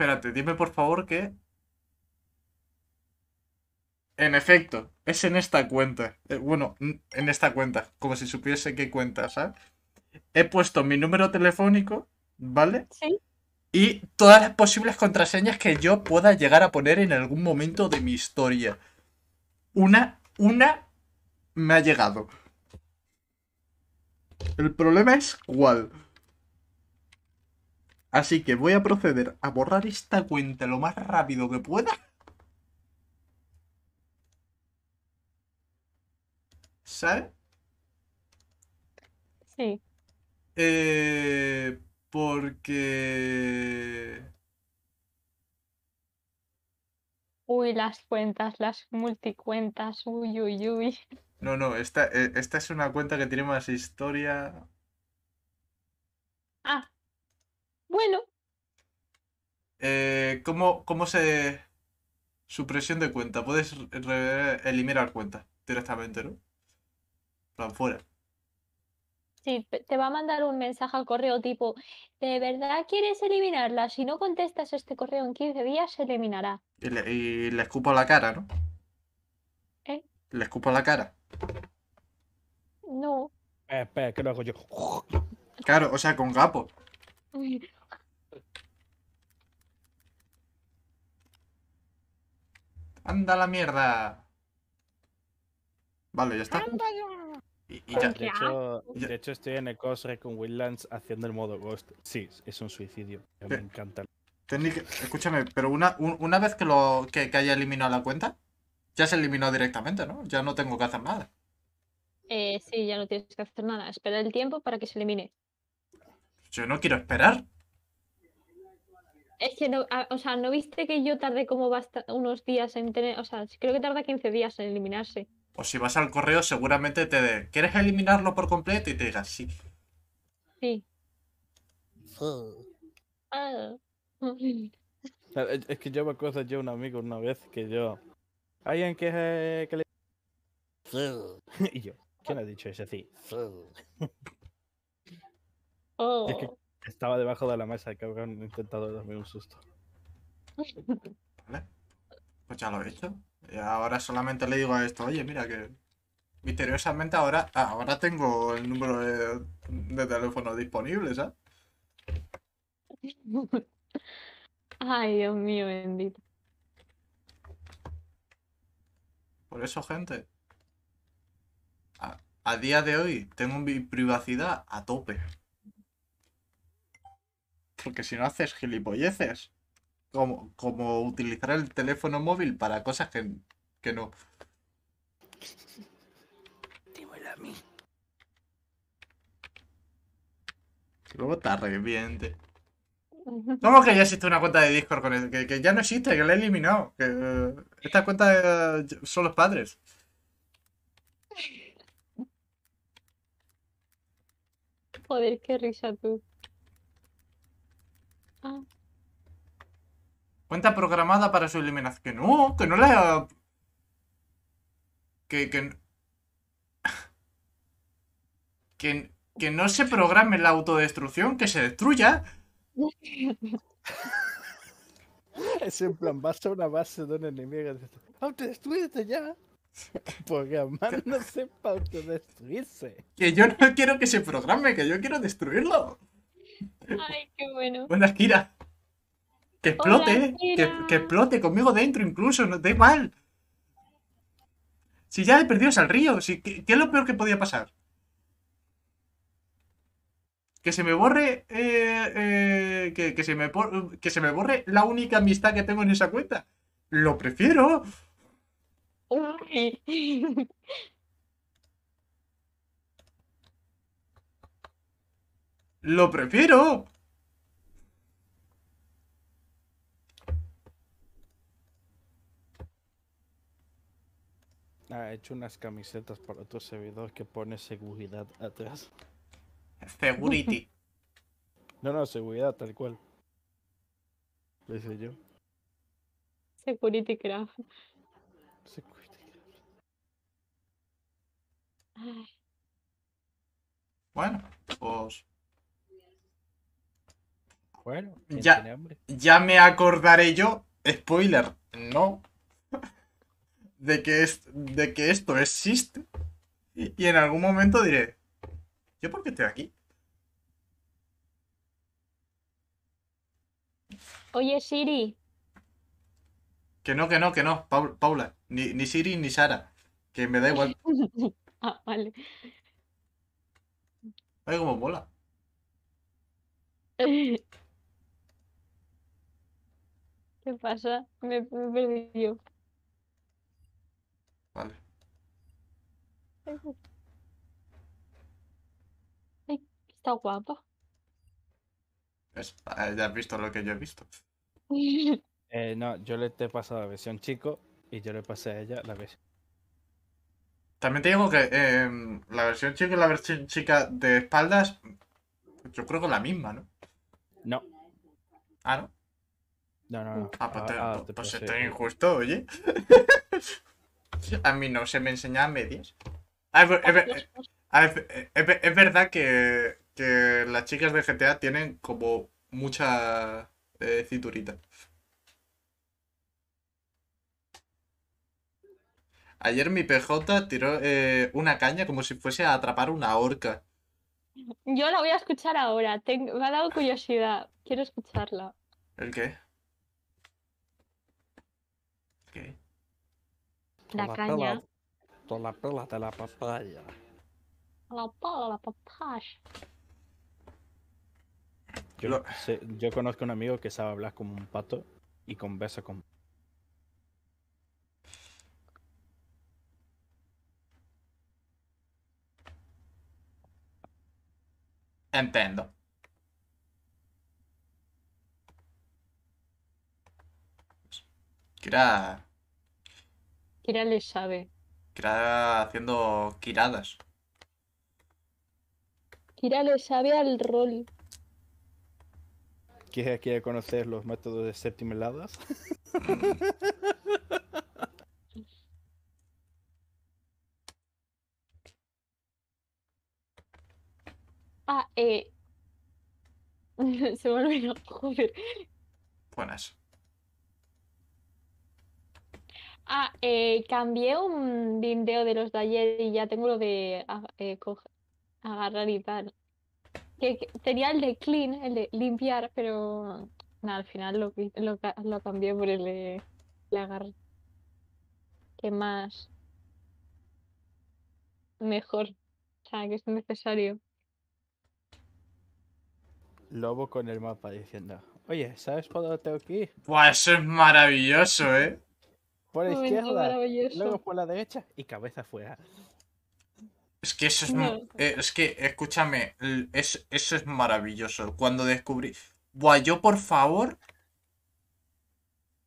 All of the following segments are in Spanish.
espérate, dime por favor que... En efecto, es en esta cuenta. Eh, bueno, en esta cuenta, como si supiese qué cuenta, ¿sabes? He puesto mi número telefónico, ¿vale? Sí. Y todas las posibles contraseñas que yo pueda llegar a poner en algún momento de mi historia. Una, una me ha llegado. El problema es cuál. Así que voy a proceder a borrar esta cuenta lo más rápido que pueda. ¿Sabes? Sí. Eh, porque... Uy, las cuentas, las multicuentas, uy, uy, uy. No, no, esta, eh, esta es una cuenta que tiene más historia. Ah, bueno. Eh, ¿cómo, ¿Cómo se... Supresión de cuenta. Puedes eliminar cuenta. directamente, ¿no? Plan fuera. Sí, te va a mandar un mensaje al correo tipo, ¿de verdad quieres eliminarla? Si no contestas este correo en 15 días, se eliminará. Y le, escupo la cara, ¿no? ¿Eh? Le escupo la cara. No. espera, que lo hago yo. Claro, o sea, con gapo. ¡Anda la mierda! Vale, ya está. Y, De, hecho, de, hecho, estoy en el Ecos con Windlands haciendo el modo Ghost. Sí, es un suicidio. Me encanta. escúchame, pero una, una vez que, lo, que, que haya eliminado la cuenta, ya se eliminó directamente, ¿no? Ya no tengo que hacer nada. Eh, sí, ya no tienes que hacer nada. Espera el tiempo para que se elimine. Yo no quiero esperar. Es que no, o sea, ¿no viste que yo tardé como unos días en tener, o sea, creo que tarda 15 días en eliminarse? O pues si vas al correo seguramente te de, ¿quieres eliminarlo por completo? Y te diga, sí. Sí. Ah. Es que yo me acuerdo yo un amigo una vez que yo. Alguien que, que le. y yo, ¿quién ha dicho ese sí Oh. Estaba debajo de la mesa, que habían intentado darme un susto. Vale. Pues ya lo he hecho. Y ahora solamente le digo a esto, oye, mira que misteriosamente ahora, ahora tengo el número de, teléfono disponible, ¿sabes? Ay, Dios mío, bendito. Por eso, gente, a día de hoy tengo mi privacidad a tope. Porque si no haces gilipolleces. Como, utilizar el teléfono móvil para cosas que, que no. Dímelo a mí. Que luego te arrepientes ¿Cómo que ya existe una cuenta de Discord con que, ya no existe, que la he eliminado. Que, eh, esta cuenta eh, son los padres. Joder, qué risa tú. Cuenta programada para su eliminación. Que ¡Oh! no, que no la... Que, que... Que, no se programe la autodestrucción, que se destruya. Es en plan, vas a una base de un enemigo Autodestruyete ya! no sepa autodestruirse. Que yo no quiero que se programe, que yo quiero destruirlo. Ay, qué bueno. Buenas, Kira. Que explote, eh. Que, explote conmigo dentro incluso, no da igual. Si ya he perdido al río, si, ¿qué, es lo peor que podía pasar? Que se me borre. Eh, eh, que, se me, que se me borre la única amistad que tengo en esa cuenta. Lo prefiero. Lo prefiero. Ha hecho unas camisetas para otro servidor que pone seguridad atrás. Security. No, no, seguridad, tal cual. Lo hice yo. Security Craft. Security Craft. Bueno, pues bueno, ya, ya me acordaré yo, spoiler, no, de que, es, de que esto existe. Y en algún momento diré, ¿yo por qué estoy aquí? Oye, Siri. Que no, que no, que no, Paula. Ni, ni Siri ni Sara. Que me da igual. ah, vale. Ay, como bola. ¿Qué pasa? Me, perdí Vale. Pues. está guapo. Eh, ya has visto lo que yo he visto. Eh, no, yo le he pasado la versión chico y yo le pasé a ella la versión. También te digo que em, la versión chico y la versión chica de espaldas, yo creo que la misma, ¿no? No. Ah, ¿no? No, no, no. Ah, pues, es pues, pues injusto, oye. a mí no se me enseña medias. es, verdad que, que, las chicas de GTA tienen como mucha eh, cinturita. Ayer mi PJ tiró eh, una caña como si fuese a atrapar una orca. Yo la voy a escuchar ahora. Me ha dado curiosidad. Quiero escucharla. ¿El qué? La caña. La la pela de la papaya. La pela de la papaya. Yo, sé, yo conozco un amigo que sabe hablar como un pato y conversa con... Entiendo. Gracias. Quírale llave. sabe. haciendo Quiradas Kira llave al rol. Quiere quiere conocer los métodos de séptima heladas? ah, eh. Se me a joder. Buenas. Ah, eh, cambié un vídeo de los de ayer y ya tengo lo de ah, eh, agarrar y tal. Que, tenía el de clean, el de limpiar, pero nada, al final lo, lo, cambié por el de, agarrar. Que más mejor. O sea, que es necesario. Lobo con el mapa diciendo, oye, ¿sabes cuándo tengo que ir? Buah, eso es maravilloso, ¿eh? por la izquierda, luego por la derecha y cabeza fuera. Es que eso es, eh, es que, escúchame, es, eso es maravilloso. Cuando descubrí, Buah, yo por favor,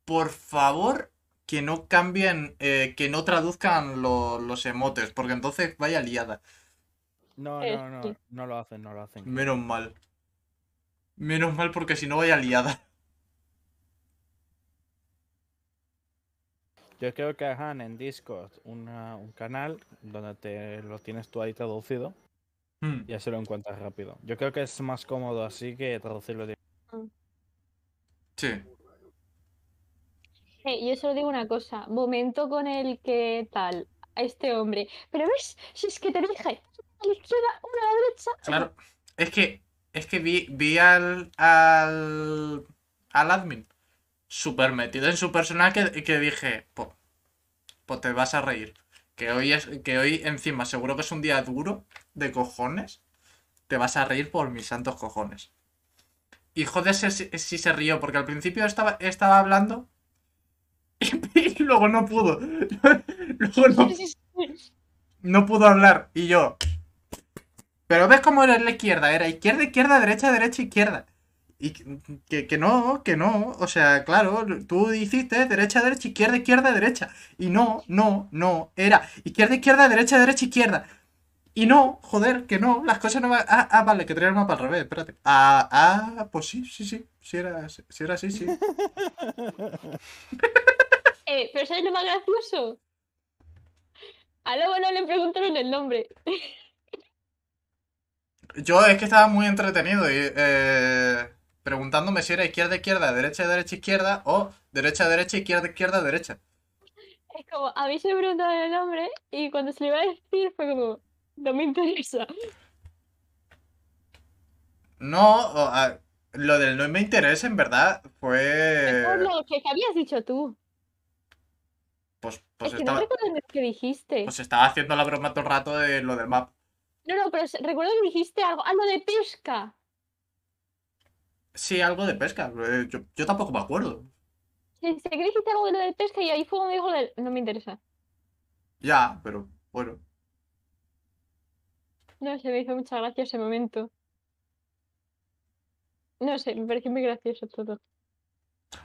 por favor, que no cambien, eh, que no traduzcan los emotes, porque entonces vaya liada. No, no, no, no lo hacen, no lo hacen. Menos mal. Menos mal porque si no vaya liada. Yo creo que hagan en Discord un canal donde te lo tienes tú ahí traducido hmm. y así lo encuentras rápido. Yo creo que es más cómodo así que traducirlo directamente. Ah. Sí. yo solo digo una cosa. Momento con el que tal a este hombre. Pero ves, si es que te dije, a la izquierda, una a la derecha. Claro. Es que, es que vi, vi al admin súper metido en su personaje que, dije, po, po, te vas a reír. Que hoy, es, que hoy encima seguro que es un día duro de cojones. Te vas a reír por mis santos cojones. Y joder si, se rió, porque al principio estaba, estaba hablando y, luego no pudo. luego no, no pudo hablar. Y yo... Pero ves cómo era la izquierda, era izquierda, izquierda, derecha, derecha, izquierda. Y que, no, que no. O sea, claro, tú hiciste derecha, derecha, izquierda, izquierda, derecha. Y no, no, no. Era izquierda, izquierda, derecha, derecha, izquierda. Y no, joder, que no. Las cosas no van. Ah, ah vale, que tenía el mapa al revés, espérate. Ah, ah, pues sí, sí, sí. Si era, era así, sí. eh, pero ¿sabes lo más gracioso? A Lobo no le preguntaron el nombre. Yo es que estaba muy entretenido y. Eh, preguntándome si era izquierda, izquierda, derecha, derecha, izquierda o derecha, derecha, izquierda, izquierda, derecha. Es como, a mí se me el nombre y cuando se le iba a decir fue como, no me interesa. No, lo del no me interesa en verdad fue... Por lo que habías dicho tú. Pues, pues es que estaba... no recuerdo que dijiste. Pues estaba haciendo la broma todo el rato de lo del map. No, no, pero recuerdo que dijiste algo, algo de pesca. Sí, algo de pesca. Eh, yo, tampoco me acuerdo. Sí, sé que dijiste algo de pesca y ahí fue donde dijo, no me interesa. Ya, pero bueno. No se me hizo mucha gracia ese momento. No sé, me pareció muy gracioso todo.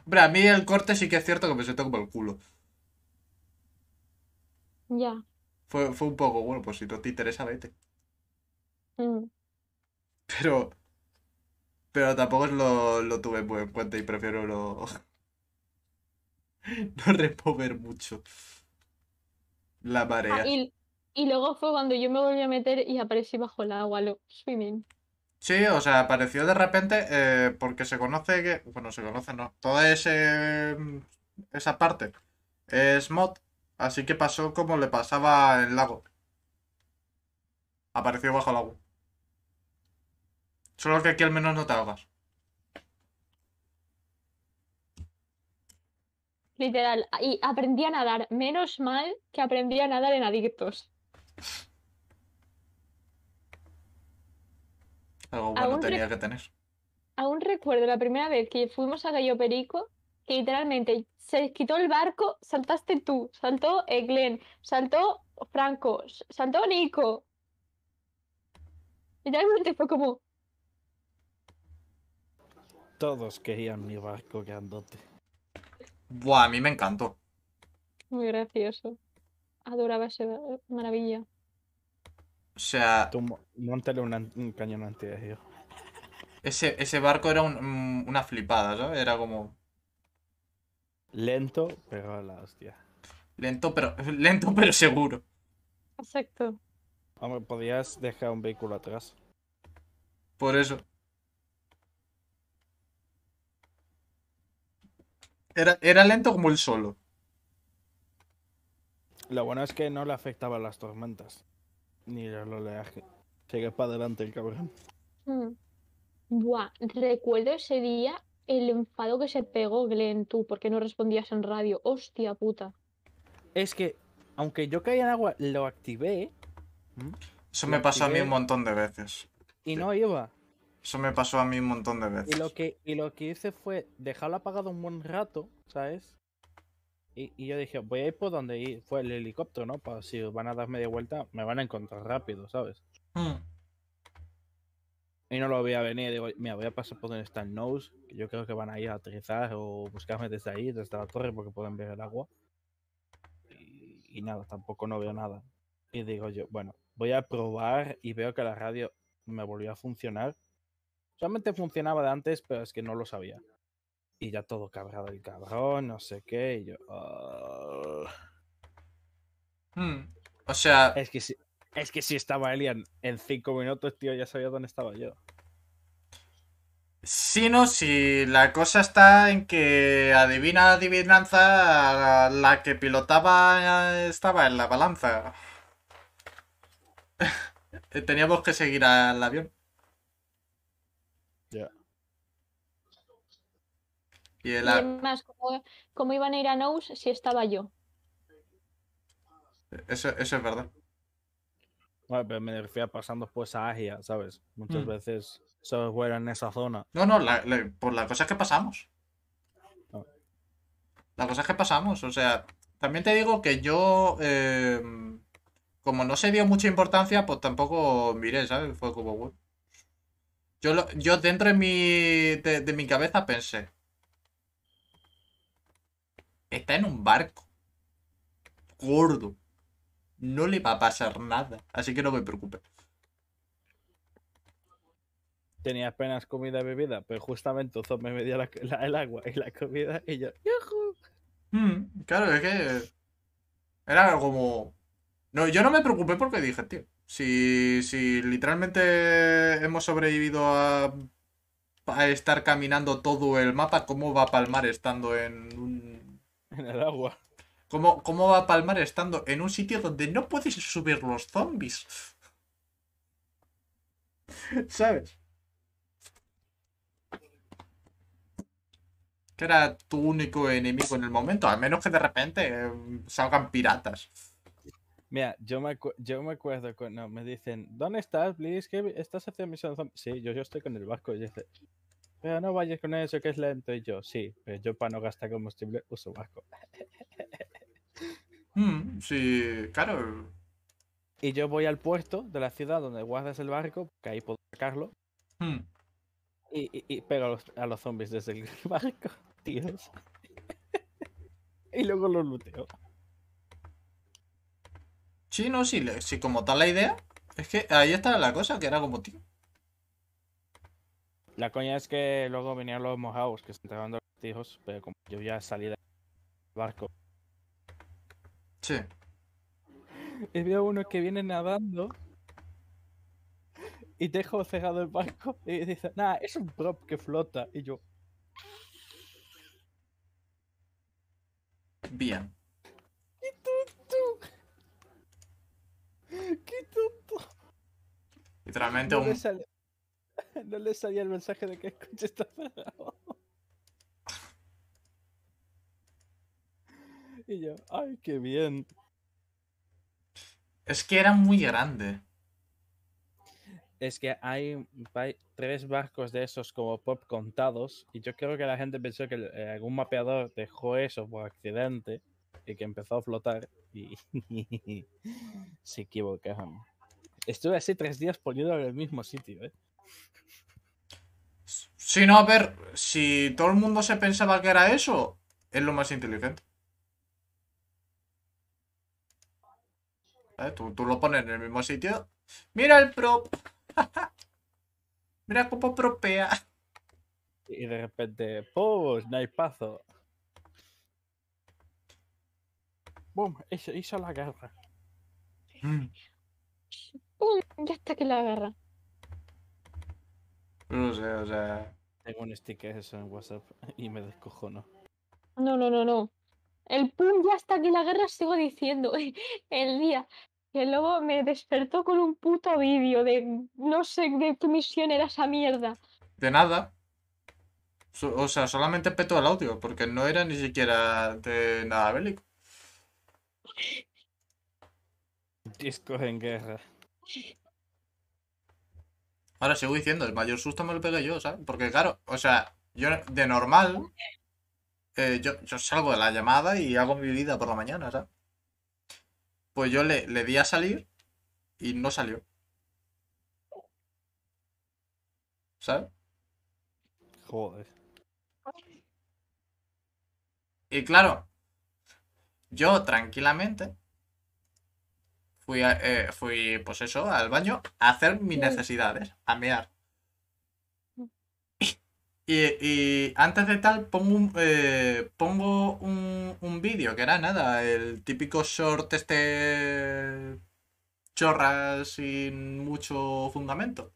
Hombre, a mí el corte sí que es cierto que me sentó como el culo. Ya. Fue, un poco, bueno, pues si no te interesa, vete. mm. Pero pero tampoco lo, lo tuve en cuenta y prefiero no. no remover mucho. La ah, marea. y, luego fue cuando yo me volví a meter y aparecí bajo el agua, lo swimming. Sí, o sea, apareció de repente eh, porque se conoce que. Bueno, se conoce, no. Toda ese, mm, esa parte es mod. Así que pasó como le pasaba el lago. Apareció bajo el agua. Solo que aquí al menos no te hagas. Literal. Y aprendí a nadar. Menos mal que aprendí a nadar en adictos. Algo bueno aún que tener. Aún recuerdo la primera vez que fuimos a Gallo Perico, que literalmente se quitó el barco, saltaste tú, saltó Glenn, saltó Franco, saltó Nico. Literalmente fue como, todos querían mi barco grandote. Buah, a mí me encantó. Muy gracioso. Adoraba ese maravilla. O sea. Tú montale un, un cañón antiaéreo. Ese, ese barco era una flipada, ¿no? Era como. Lento, pero a la hostia. Lento, pero. Lento, pero seguro. Exacto. Hombre, podías dejar un vehículo atrás. Por eso. Era, lento como el solo. Lo bueno es que no le afectaban las tormentas. Ni el oleaje. Sigue para adelante el cabrón. Mm. Buah, recuerdo ese día el enfado que se pegó Glenn, tú, porque no respondías en radio. Hostia puta. Es que, aunque yo caía en agua, lo activé. Eso me pasó a mí un montón de veces. Y no iba. Eso me pasó a mí un montón de veces. Y lo que, y lo que hice fue dejarlo apagado un buen rato, ¿sabes? Y, y yo dije, voy a ir por donde ir. fue el helicóptero, ¿no? Para si van a dar media vuelta, me van a encontrar rápido, ¿sabes? Hmm. Y no lo voy a venir. Digo, mira, voy a pasar por donde está el nose, que yo creo que van a ir a aterrizar o buscarme desde ahí, desde la torre, porque pueden ver el agua. Y, y nada, tampoco no veo nada. Y digo yo, bueno, voy a probar y veo que la radio me volvió a funcionar Solamente funcionaba de antes, pero es que no lo sabía. Y ya todo cabrado el cabrón, no sé qué. yo. Ah". Mm, o sea. Es que, si, estaba Elian en cinco minutos, tío, ya sabía dónde estaba yo. Si no, si La cosa está en que adivina adivinanza, la que pilotaba eh, estaba en la balanza. Teníamos que seguir al avión. Y, el... además, ¿cómo, iban a ir a Nous si estaba yo? Eso, es verdad. Bueno, pero me refiero a pasando pues a Asia, ¿sabes? Muchas mm. veces se juega en esa zona. No, no, por las cosas que pasamos. Ah. Las cosas que pasamos, o sea, también te digo que yo, em, como no se dio mucha importancia, pues tampoco miré, ¿sabes? Fue como, bueno. Yo, yo dentro de mi, de mi cabeza pensé, está en un barco gordo. No le va a pasar nada, así que no me preocupes Tenía apenas comida y bebida, pero justamente zombie me dio el agua y la comida y yo... Hmm, claro, es que era como... No, yo no me preocupé porque dije, tío, si, si literalmente hemos sobrevivido a, a estar caminando todo el mapa, ¿cómo va a palmar estando en un En el agua. ¿Cómo, ¿Cómo va a palmar estando en un sitio donde no puedes subir los zombies? ¿Sabes? Que era tu único enemigo en el momento, a menos que de repente em, salgan piratas. Mira, yo me, yo me acuerdo cuando me dicen, ¿dónde estás, please ¿Estás haciendo misión zombie? Sí, yo, yo estoy con el vasco y dice, pero no vayas con eso que es lento. Y yo, sí, pero yo para no gastar combustible uso barco. Mm, sí, claro. Y yo voy al puerto de la ciudad donde guardas el barco, que ahí puedo sacarlo. Mm. Y, y, pego a los, zombies desde el barco, tíos. y luego los looteo. Sí, no, sí, sí, como tal la idea. Es que ahí está la cosa, que era como, tío, la coña es que luego venían los mojados que se entregaban los tijos, pero como yo ya salí del barco. Sí. Y veo uno que viene nadando y dejo cegado el barco y dice, nada, es un prop que flota. Y yo. Bien. ¡Qué tonto! ¡Qué tonto! Literalmente un, no le salía el mensaje de que el coche Y yo, ay, qué bien. Es que era muy grande. Es que hay, tres barcos de esos como pop contados y yo creo que la gente pensó que eh, algún mapeador dejó eso por accidente y que empezó a flotar y se equivocaron. Estuve así tres días poniendo en el mismo sitio, ¿eh? Si no, a ver, si todo el mundo se pensaba que era eso, es lo más inteligente. Tú, tú, lo pones en el mismo sitio. Mira el prop. Mira cómo propea. Y de repente, ¡pum! Snipazo. ¡Bum! Hizo, hizo la guerra. Mm. Ya está que la agarra. No sé, o sea. Tengo un sticker eso en WhatsApp y me descojono. No, no, no, no. El punto ya hasta aquí la guerra sigo diciendo. El día que luego me despertó con un puto vídeo de no sé de qué misión era esa mierda. De nada. O sea, solamente petó el audio, porque no era ni siquiera de nada bélico. Discos en guerra. Ahora sigo diciendo, el mayor susto me lo pegué yo, ¿sabes? Porque claro, o sea, yo de normal, eh, yo, salgo de la llamada y hago mi vida por la mañana, ¿sabes? Pues yo le, le di a salir y no salió. ¿Sabes? Joder. Y claro, yo tranquilamente eh, fui, pues eso, al baño a hacer mis necesidades, a mear. Y, antes de tal, pongo un, eh, pongo un, vídeo, que era nada, el típico short este chorra sin mucho fundamento.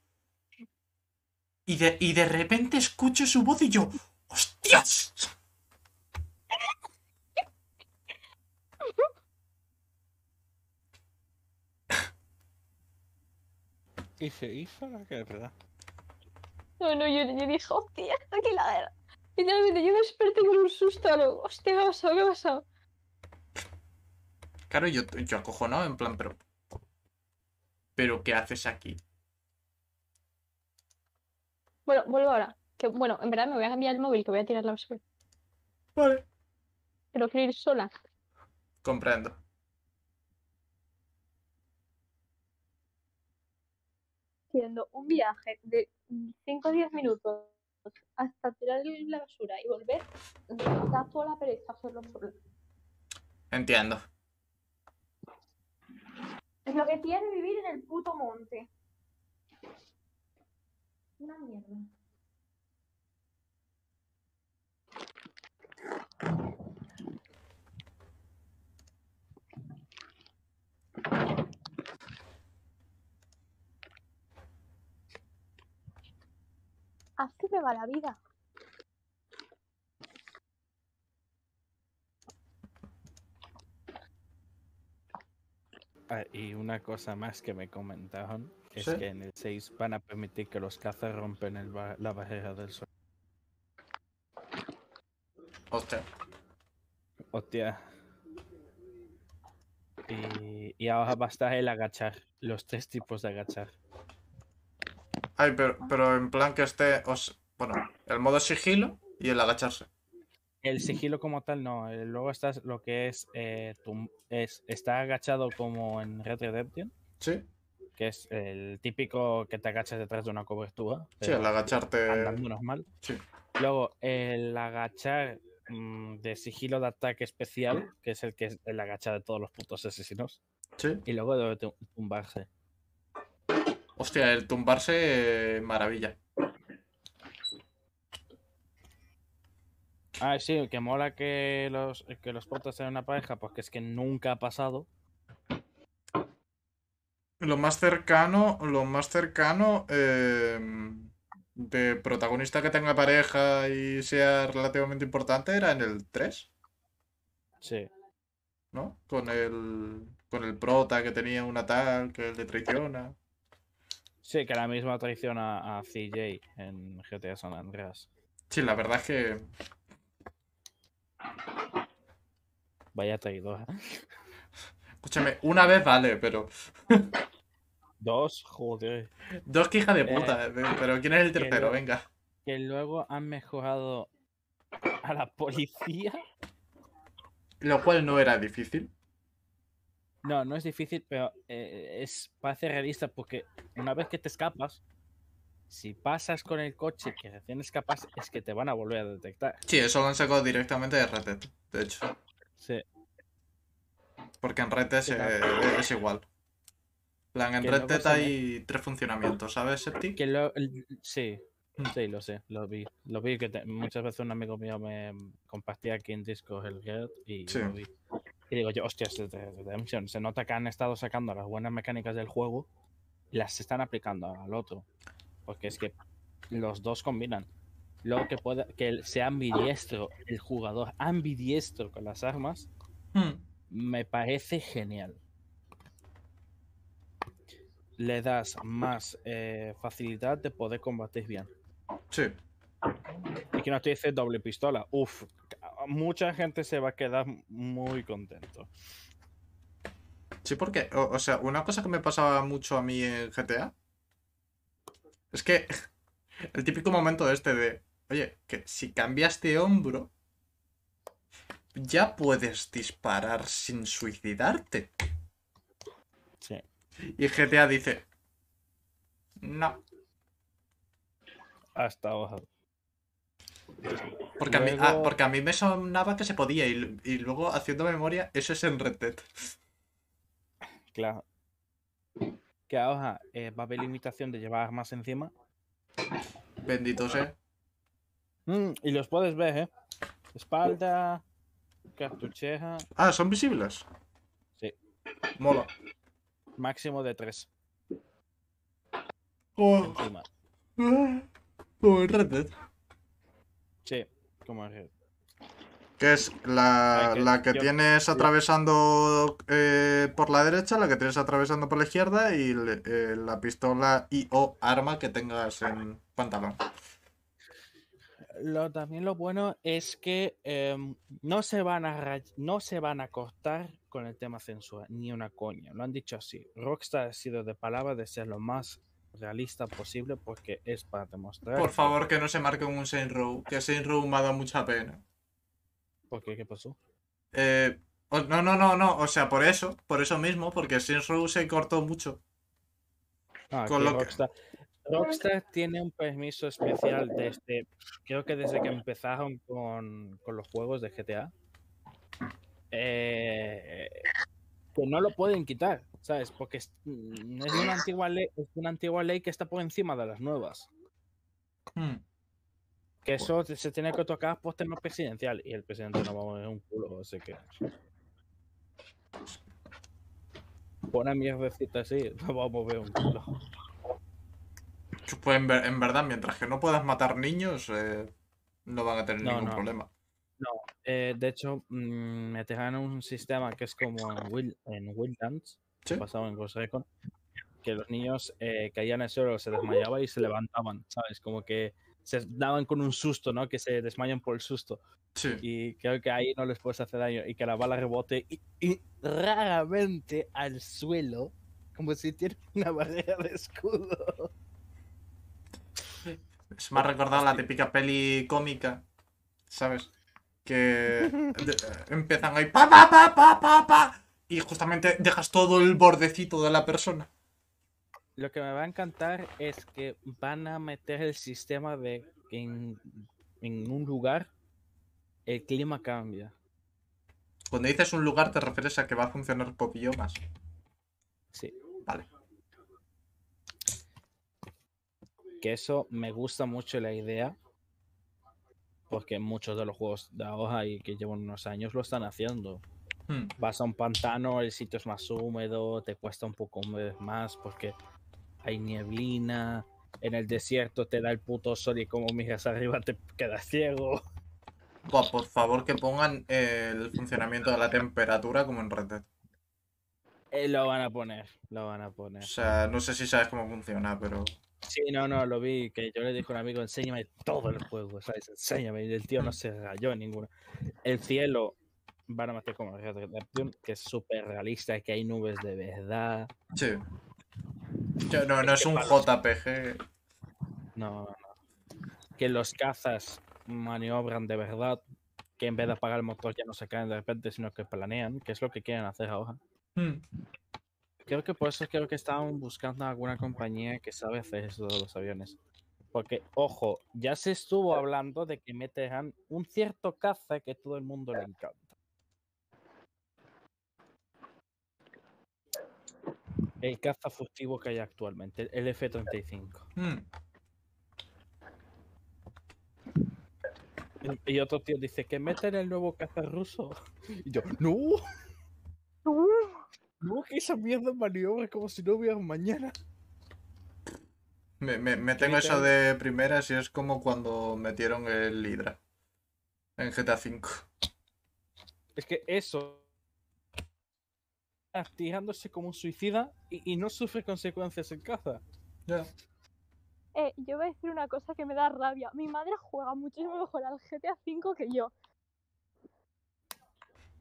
Y de, y de repente escucho su voz y yo, ¡hostias! ¿Y se hizo la que es verdad? No, no, yo, yo dije, hostia, aquí la era. finalmente yo me desperté con un susto no hostia, ¿qué ha pasado? ¿Qué ha pasado? Claro, yo, yo acojo, ¿no? En plan, pero. ¿Pero qué haces aquí? Bueno, vuelvo ahora. bueno, en verdad me voy a cambiar el móvil, que voy a tirar la basura. Vale. Pero quiero ir sola. Comprendo. haciendo un viaje de 5 o 10 minutos hasta tirar la basura y volver, da toda la pereza hacerlo solo. Entiendo. Es lo que tiene vivir en el puto monte. Una mierda. Así me va la vida. Ah, y una cosa más que me comentaron es que en el 6 van a permitir que los cazas rompen la barrera del sol. Hostia. Hostia. Y, ahora va el agachar, los tres tipos de agachar. Ay, ah. pero, en plan que esté. Os... Bueno, el modo sigilo y el agacharse. El sigilo como tal no. Eh, luego estás lo que eh, es, está agachado como en Red Redemption. Sí. Que es el típico que te agachas detrás de una cobertura. Sí, el agacharte. Andando mal. Sí. Luego, el agachar mm, de sigilo de ataque especial, que es el que es el agachar de todos los putos asesinos. Sí. Y luego de tumbarse. Hostia, el tumbarse, eh, maravilla. Ah, sí, que mola que los, que los sean una pareja, porque pues es que nunca ha pasado. Lo más cercano, lo más cercano em, de protagonista que tenga pareja y sea relativamente importante era en el 3. Sí. ¿No? Con el, con el prota que tenía una tal, que le traiciona. Sí, que la misma traición a, CJ en GTA San Andreas. Sí, la verdad es que. Vaya traidor ¿eh? Escúchame, una vez vale, pero. Dos, joder. Dos que hija de eh, puta, eh, pero ¿quién es el tercero? Venga. Que luego han mejorado a la policía. Lo cual no era difícil. No, no es difícil, pero eh, es parece realista porque una vez que te escapas, si pasas con el coche que recién escapas, es que te van a volver a detectar. Sí, eso lo han sacado directamente de Red Dead, de hecho. Sí. Porque en Red Dead eh, es, igual. en Red Dead hay tres funcionamientos, ¿sabes, Septi? lo, sí, mm. Sí, lo sé, lo vi. Lo vi que muchas veces un amigo mío me compartía aquí en Discord el Get y lo vi. Y digo yo, de Redemption, se nota que han estado sacando las buenas mecánicas del juego y las están aplicando al otro. Porque es que los dos combinan. Luego que, pueda, que sea ambidiestro el jugador, ambidiestro con las armas, hmm. me parece genial. Le das más eh, facilidad de poder combatir bien. Sí. Y que no te dice doble pistola. Uf, mucha gente se va a quedar muy contento. Sí, porque, o, sea, una cosa que me pasaba mucho a mí en GTA es que el típico momento este de, oye, que si cambias de hombro, ya puedes disparar sin suicidarte. Sí. Y GTA dice, no. Hasta abajo. Porque, a mí, ah, porque a mí me sonaba que se podía y, y, luego haciendo memoria, eso es en Red Dead. Claro. Que ahora eh, va a haber limitación de llevar más encima. Benditos, eh mm, y los puedes ver, ¿eh? Espalda, cartucheja Ah, son visibles. Sí. Mola. Máximo de tres. Oh. Oh, Red Dead. Sí, como es. Que es la, ah, que, tienes atravesando eh, por la derecha, la que tienes atravesando por la izquierda y eh, la pistola y o arma que tengas en pantalón. Lo, también lo bueno es que em, no, se van a no se van a cortar con el tema censura, ni una coña. Lo han dicho así. Rockstar ha sido de palabra de ser lo más realista posible porque pues, es para demostrar. Por favor, que no se marque un Saint Row, que Saint Row me ha dado mucha pena. ¿Por qué? ¿Qué pasó? Eh, no, no, no, no, o sea, por eso, por eso mismo, porque Saint Row se cortó mucho. Ah, Rockstar, Rockstar tiene un permiso especial desde, creo que desde que empezaron con, los juegos de GTA, eh, que no lo pueden quitar. ¿sabes? Porque es, mm, una antigua ley, una antigua ley que está por encima de las nuevas. Hmm. Que eso pues. se tiene que tocar por tema presidencial y el presidente no va a mover un culo, así que... Pone mierdecita así, no va a mover un culo. Pues en, en, verdad, mientras que no puedas matar niños, eh, no van a tener ningún problema. No, eh, de hecho, mm, me tejan un sistema que es como en, Will, en Wildlands, que los niños eh, caían al suelo, se desmayaban y se levantaban, ¿sabes? Como que se daban con un susto, ¿no? Que se desmayan por el susto. Y creo que ahí no les puedes hacer daño y que la bala rebote y, raramente al suelo, como si tiene una barrera de escudo. Es más recordado la típica peli cómica, ¿sabes? Que eh, empiezan ahí pa pa pa pa pa pa y justamente dejas todo el bordecito de la persona. Lo que me va a encantar es que van a meter el sistema de en, en un lugar el clima cambia. Cuando dices un lugar te refieres a que va a funcionar por más? Sí. Vale. Que eso me gusta mucho la idea. Porque muchos de los juegos de hoja y que llevan unos años lo están haciendo. Hmm. Vas a un pantano, el sitio es más húmedo, te cuesta un poco más porque hay nieblina. En el desierto te da el puto sol y como miras arriba te quedas ciego. por favor que pongan el funcionamiento de la temperatura como en Red Dead. Eh, lo van a poner, lo van a poner. O sea, no sé si sabes cómo funciona, pero... Sí, no, no, lo vi, que yo le dije a un amigo, enséñame todo el juego, ¿sabes? Enséñame, y el tío no se rayó ninguno. El cielo van a meter como que es súper realista, que hay nubes de verdad. Sí. no, no es, un JPG. No, no. Que los cazas maniobran de verdad, que en vez de apagar el motor ya no se caen de repente, sino que planean, que es lo que quieren hacer ahora. Hmm. Creo que por eso creo que estaban buscando alguna compañía que sabe hacer eso de los aviones. Porque, ojo, ya se estuvo hablando de que meterán un cierto caza que todo el mundo le encanta. el caza furtivo que hay actualmente, el F-35. Hmm. Y otro tío dice que meten el nuevo caza ruso. Y yo, no, no, no, que esa mierda maniobra como si no hubiera mañana. Me, tengo eso de primera y es como cuando metieron el Hydra en GTA V. Es que eso activándose como un suicida y, no sufre consecuencias en casa. Ya. Eh, yo voy a decir una cosa que me da rabia. Mi madre juega muchísimo mejor al GTA V que yo.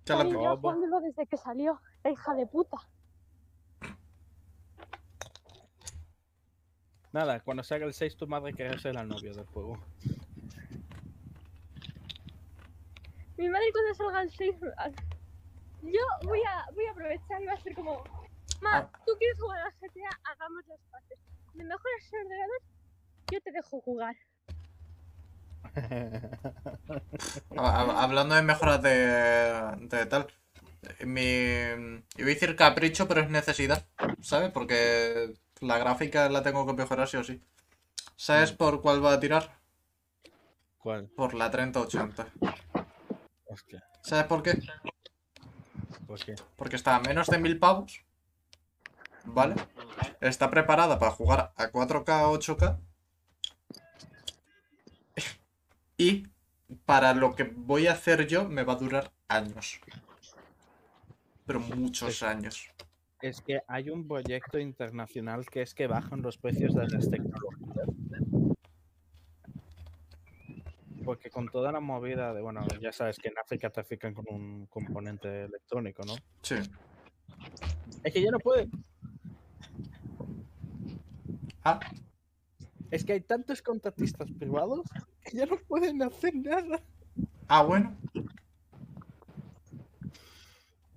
yo jugándolo desde que salió, hija de puta. Nada, cuando salga el 6 tu madre querrá ser la novia del juego. Mi madre cuando salga el 6 yo voy a, voy a aprovechar y va a hacer como. Ma, ah. tú quieres jugar a la GTA, hagamos las partes. Me mejoras el ordenador, yo te dejo jugar. Ah, hablando de mejoras de, de tal, mi, iba a decir capricho, pero es necesidad, ¿sabes? Porque la gráfica la tengo que mejorar sí o sí. ¿Sabes mm. por cuál va a tirar? ¿Cuál? Por la 3080. Hostia. ¿Sabes por qué? Porque está a menos de mil pavos. ¿Vale? Está preparada para jugar a 4K A 8K. Y para lo que voy a hacer yo me va a durar años. Pero muchos años. Es que hay un proyecto internacional que es que bajan los precios de las tecnologías Porque con toda la movida de, bueno, ya sabes que en África trafican con un componente electrónico, ¿no? Sí. Es que ya no pueden. Ah. Es que hay tantos contratistas privados que ya no pueden hacer nada. Ah, bueno.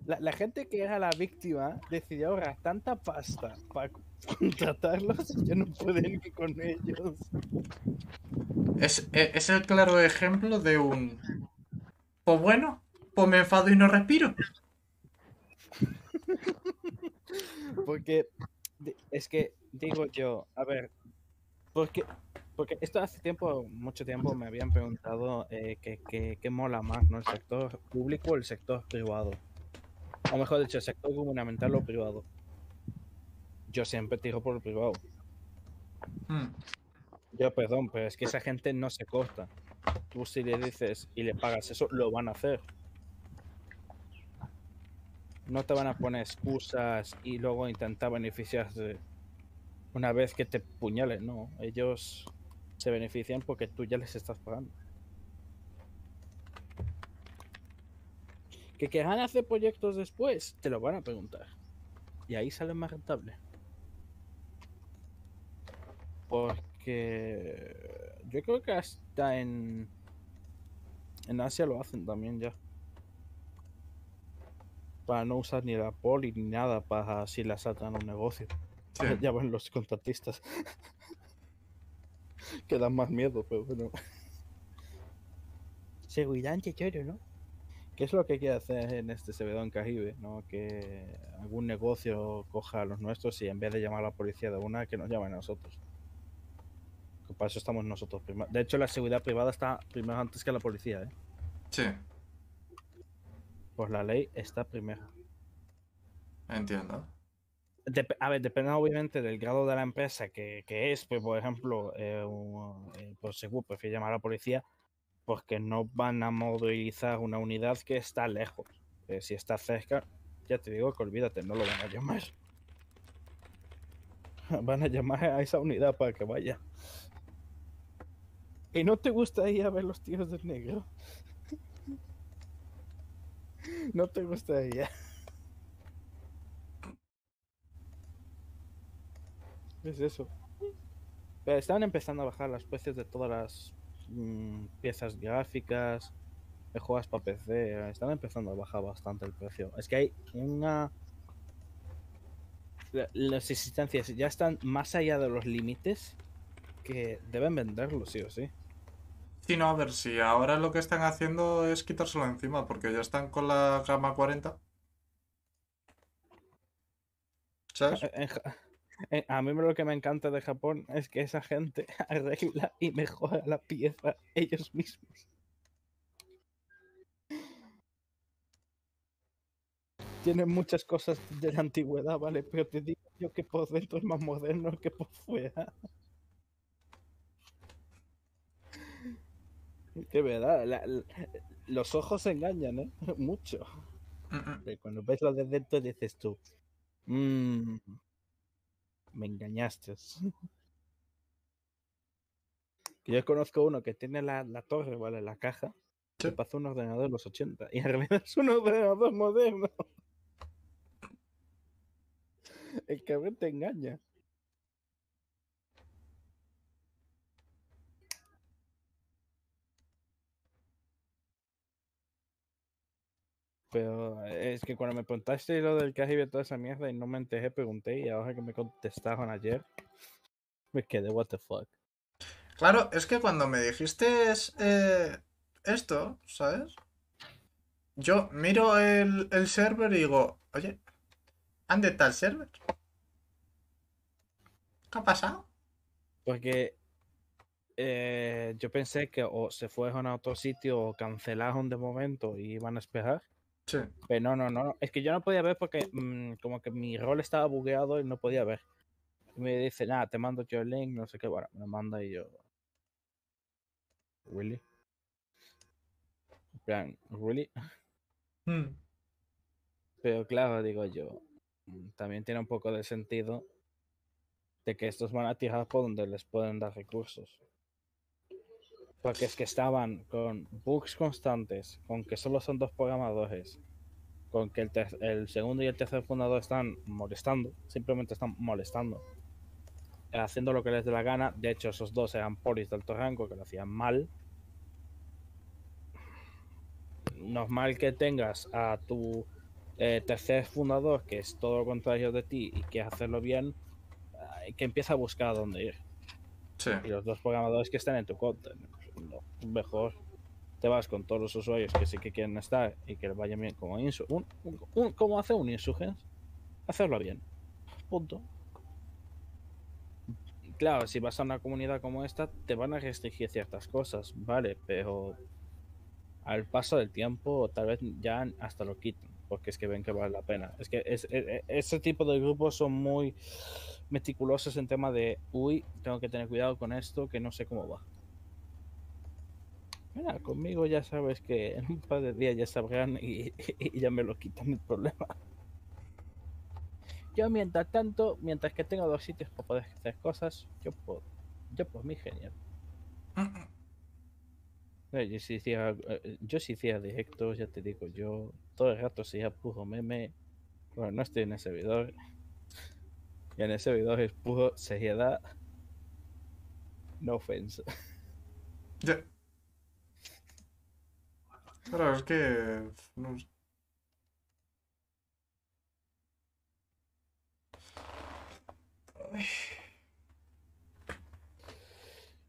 La, la gente que era la víctima decidió ahorrar tanta pasta para contratarlos y ya no pueden ir con ellos. E-, es, el claro ejemplo de un... Pues bueno, pues me enfado y no respiro. Porque es que digo yo, a ver, porque, porque esto hace tiempo, mucho tiempo me habían preguntado eh, qué que, mola más, ¿no? ¿El sector público o el sector privado? O mejor dicho, el sector gubernamental o privado. Yo siempre tiro por el privado. Hmm. Yo, perdón, pero es que esa gente no se corta. Tú si le dices y le pagas eso, lo van a hacer. No te van a poner excusas y luego intentar beneficiarse una vez que te puñalen, no. Ellos se benefician porque tú ya les estás pagando. ¿Que querrán hacer proyectos después? Te lo van a preguntar. Y ahí sale más rentable. Porque que yo creo que hasta en en Asia lo hacen también ya para no usar ni la poli ni nada para si la saltan a un negocio llaman ya ven los contratistas que dan más miedo pero bueno seguridad chichero ¿no? ¿Qué es lo que quiere hacer en este servidor en Caribe? ¿no? Que algún negocio coja a los nuestros y en vez de llamar a la policía de una, que nos llamen a nosotros. Para eso estamos nosotros. De hecho, la seguridad privada está primero antes que la policía, ¿eh? Sí. Pues la ley está primero. Entiendo. a ver, depende obviamente del grado de la empresa que, es, pues por ejemplo, eh, eh, por pues, seguro prefiero llamar a la policía porque pues no van a movilizar una unidad que está lejos. Eh, si está cerca, ya te digo que olvídate, no lo van a llamar. Van a llamar a esa unidad para que vaya. ¿Y no te gusta ir a ver los tíos del negro? no te gusta ella. Es eso. Pero estaban empezando a bajar las precios de todas las mm, piezas gráficas, de juegos para PC. Están empezando a bajar bastante el precio. Es que hay una. Las existencias ya están más allá de los límites que deben venderlo, sí o sí. Sí, no, a ver si ahora lo que están haciendo es quitárselo encima, porque ya están con la gama 40. ¿Sabes? Eh, eh, a mí lo que me encanta de Japón es que esa gente arregla y mejora la pieza ellos mismos. Tienen muchas cosas de la antigüedad, ¿vale? Pero te digo yo que por dentro es más moderno que por fuera. ¿Qué verdad, los ojos engañan, ¿eh? Mucho. Cuando ves los de dentro dices tú, mmm, me engañaste. Yo conozco uno que tiene la, la torre, ¿vale? La caja. Se pasó un ordenador en los 80 y en realidad es un ordenador moderno. El cabrón te engaña. Pero eh, es que cuando me preguntaste lo del cajib y toda esa mierda y no me enteré, pregunté y ahora que me contestaron ayer, me quedé, what the fuck. Claro, es que cuando me dijiste eh, esto, ¿sabes? Yo miro el, server y digo, oye, ¿dónde tal server? ¿Qué ha pasado? Porque eh, yo pensé que o se fueron a otro sitio o cancelaron de momento y iban a esperar pero no, no, no. Es que yo no podía ver porque mm, como que mi rol estaba bugueado y no podía ver. me dice, nada, te mando yo el link, no sé qué. Bueno, me manda y yo. ¿Really? plan, hmm. Pero claro, digo yo, mm, también tiene un poco de sentido de que estos van a tirar por donde les pueden dar recursos. Porque es que estaban con bugs constantes, con que solo son dos programadores, con que el, segundo y el tercer fundador están molestando, simplemente están molestando, haciendo lo que les dé la gana. De hecho, esos dos eran polis de alto rango que lo hacían mal. No es mal que tengas a tu eh, tercer fundador, que es todo lo contrario de ti y que hacerlo bien, eh, que empieza a buscar a dónde ir. Sí. Y los dos programadores que están en tu contra, mejor te vas con todos los usuarios que sí que quieren estar y que les vayan bien como insu un, como hace un insurgence, hacerlo bien. Punto. Claro, si vas a una comunidad como esta, te van a restringir ciertas cosas, vale, pero al paso del tiempo, tal vez ya hasta lo quiten, porque es que ven que vale la pena. Es que e, e, ese tipo de grupos son muy meticulosos en tema de, uy, tengo que tener cuidado con esto, que no sé cómo va conmigo ya sabes que en un par de días ya sabrán y, ya me lo quitan el problema. Yo mientras tanto, mientras que tengo dos sitios para poder hacer cosas, yo puedo. Yo pues mi genial. Eh, yo si hiciera, yo si directo, ya te digo, yo todo el rato sería puro meme. Bueno, no estoy en el servidor. Y en el servidor es puro seriedad. No offense. Claro, es que... No...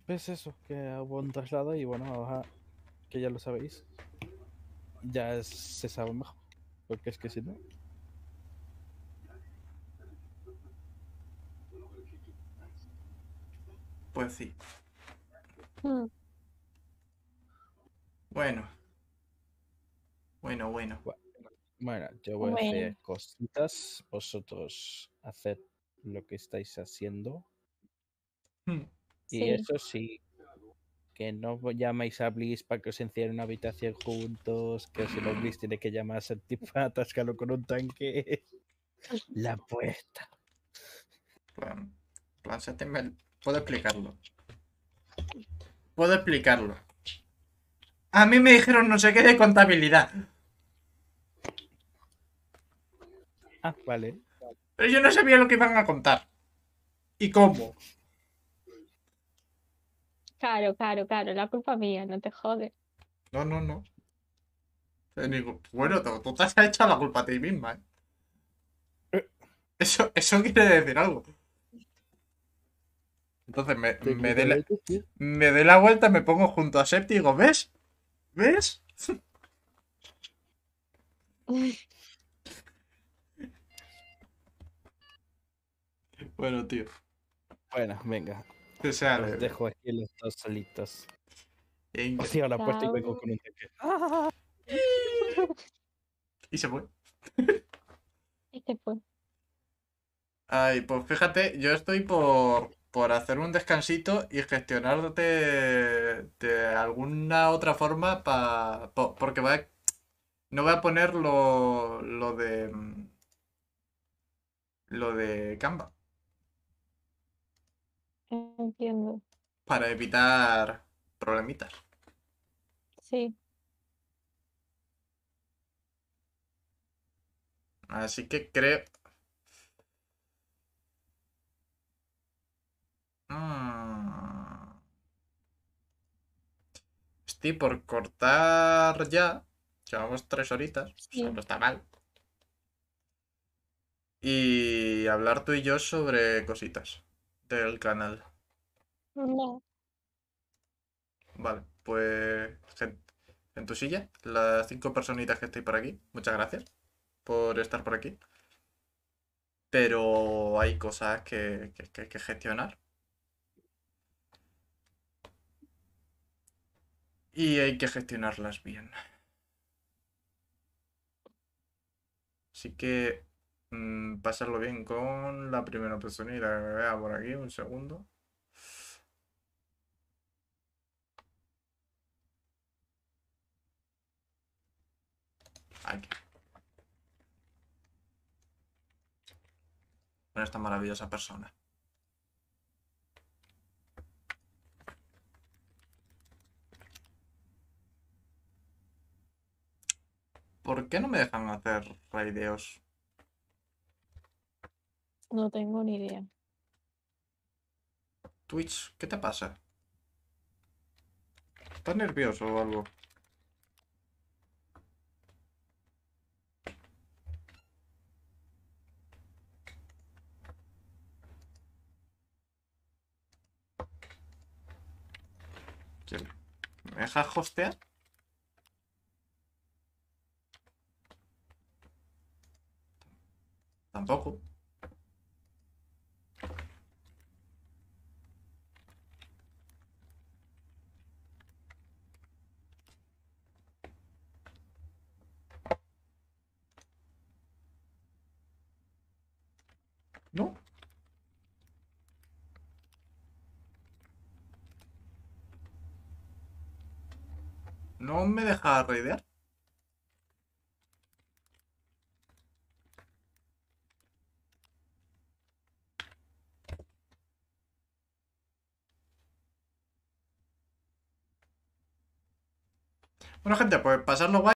¿Ves eso? Que hubo un traslado y bueno, que ya lo sabéis, ya se sabe mejor. Porque es que si no... Pues sí. Hmm. Bueno. Bueno, bueno. Bueno, yo voy a hacer cositas. Vosotros haced lo que estáis haciendo. Hmm. Y eso sí, que no llaméis a Bliss para que os encierren una habitación juntos, que si no Bliss tiene que llamar a tipo que lo con un tanque. La apuesta. Puedo explicarlo. Puedo explicarlo. A mí me dijeron no sé qué de contabilidad. Ah. vale. Pero yo no sabía lo que iban a contar. ¿Y cómo? Claro, claro, claro. La culpa mía, no te jodes. No, no, no. Bueno, tú te has hecho la culpa a ti misma, ¿eh? Eh. Eso, eso quiere decir algo. Entonces me, me dé la, me de la vuelta, me pongo junto a Septi y digo, ¿ves? ¿Ves? Bueno, tío. Bueno, venga. Te sea dejo aquí los dos solitos. Venga. la puerta y vengo con un teque. Y se fue. y se fue. Ay, pues fíjate, yo estoy por, por hacer un descansito y gestionarte de alguna otra forma para... porque va no voy a poner lo, lo de... Mm, lo de Canva. Entiendo. Para evitar problemitas. Sí. Así que creo... Mm. Estoy por cortar ya. Llevamos tres horitas. no está mal. Y hablar tú y yo sobre cositas del canal. Vale, pues en tu silla, las cinco personitas que estoy por aquí, muchas gracias por estar por aquí. Pero hay cosas que, que, que hay que gestionar. Y hay que gestionarlas bien. Así que Mm, pasarlo bien con la primera la que vea por aquí, un segundo. Aquí. Con esta maravillosa persona. ¿Por qué no me dejan hacer raideos? No tengo ni idea. Twitch, ¿qué te pasa? ¿Estás nervioso o algo? ¿Quién? ¿Me dejas hostear? Tampoco. ¿No? ¿No me deja raidear? Bueno, gente, pues pasarlo guay.